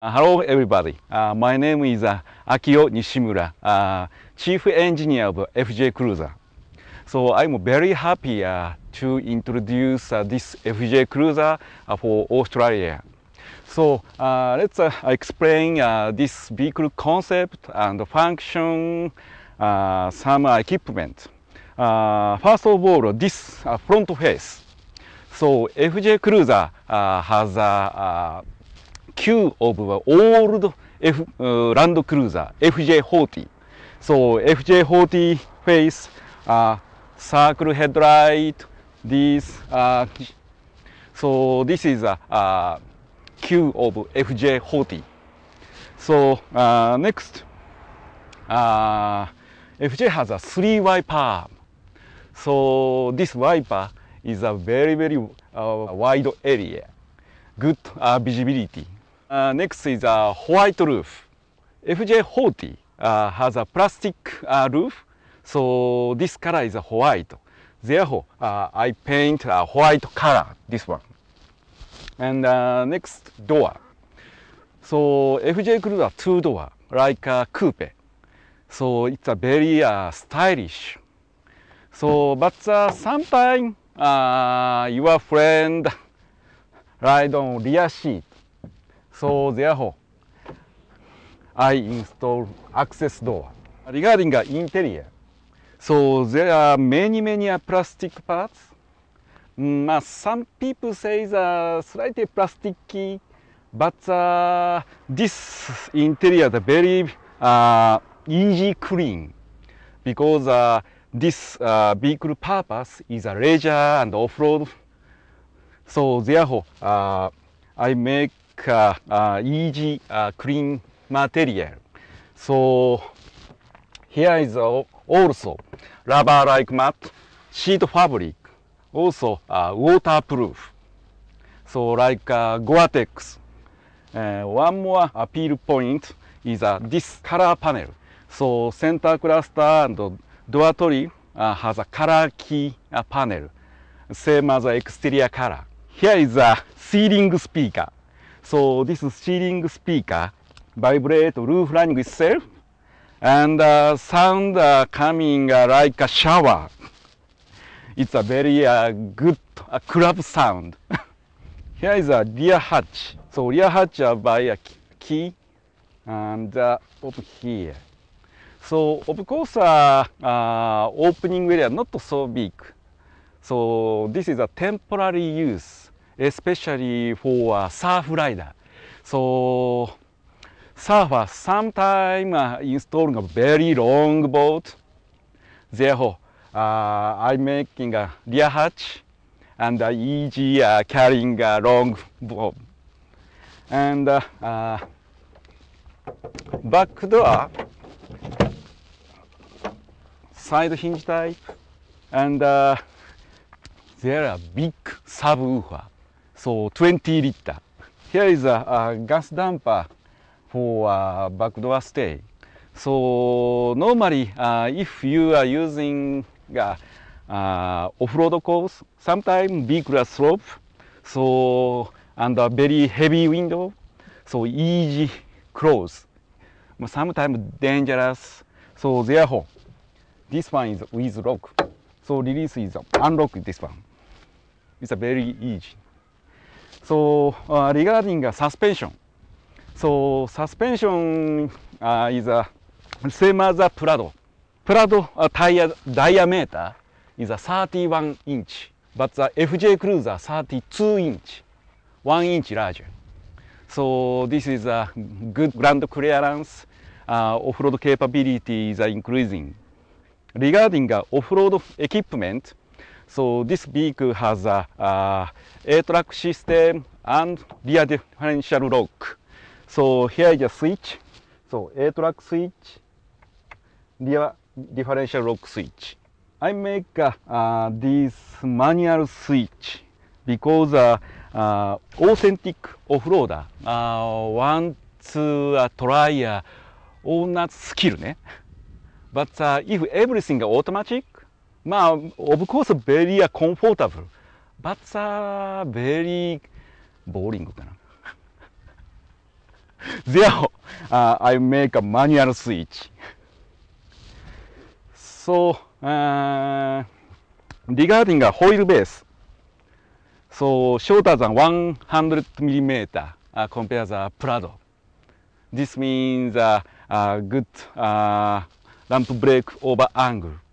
Uh, hello everybody, uh, my name is uh, Akio Nishimura, uh, Chief Engineer of FJ Cruiser. So I'm very happy uh, to introduce this FJ Cruiser for Australia. So let's explain this vehicle concept and function, some equipment. first of all, this front face. So FJ Cruiser has a Q of old F、uh, Land Cruiser FJ40 so FJ40 face uh, circle headlight this uh, so this is a uh, Q of FJ40 so uh, next uh, FJ has a three wiper so this wiper is a very very uh, wide area good uh, visibility next is a white roof. FJ40 uh, has a plastic uh, roof, so this color is a white. Therefore, uh, I paint a white color, this one. And uh, next door. So FJ Cruiser two door, like a coupe. So it's a very uh, stylish. So, but uh, s o m e t i m e uh, your friend ride on rear seat. So therefore, I install access door. Regarding the interior, so there are many, many plastic parts. Mm, some people say it's a uh, slightly plasticky, but uh, this interior is very uh, easy clean because uh, this uh, vehicle purpose is a leisure and off-road. So therefore, uh, I make like uh, uh, easy uh, clean material. So here is also rubber-like mat, sheet fabric, also uh, waterproof. So like uh, Gore-Tex. Uh, one more appeal point is uh, this color panel. So center cluster and door tree uh, has a color key uh, panel, same as the exterior color. Here is a ceiling speaker. So this ceiling speaker vibrate roof lining itself and uh, sound uh, coming uh, like a shower. It's a very uh, good uh, club sound. Here is a rear hatch. So rear hatch are by a key and uh, open here. So of course uh, uh, opening area not so big. So this is a temporary use. especially for a surf rider. So surfers sometimes installing a very long boat. Therefore, uh, I'm making a rear hatch and uh, easy uh, carrying a long boat. And uh, uh, back door, side hinge type, and uh, there are big subwoofer. so 20 liter. Here is a, a gas damper for back uh, backdoor stay. So normally, uh, if you are using uh, uh, off-road course, sometimes grass slope, so under very heavy window, so easy close, sometimes dangerous. So therefore, this one is with lock. So release is unlock this one. It's a very easy. So uh, regarding uh, suspension, so suspension uh, is uh, same as a Prado. Prado uh, tire diameter is a 31 inch, but the FJ Cruiser 32 inch, 1 inch larger. So this is a good ground clearance. Uh, off-road capability is increasing. Regarding uh, off-road equipment, So this vehicle has a, a A-track system and rear differential lock. So here is a switch. So A-track switch, rear differential lock switch. I make uh, uh, this manual switch because uh, uh, authentic off-roader uh, want to uh, try uh, owner's skill. Ne? But uh, if everything automatic, まあ、of course, very comfortable. But uh, very boring かな。Therefore,、uh, I make a manual switch. so, uh, regarding a foil base, so shorter than 100 millimeter uh, compared to Prado. This means a uh, uh, good uh, lamp break over angle.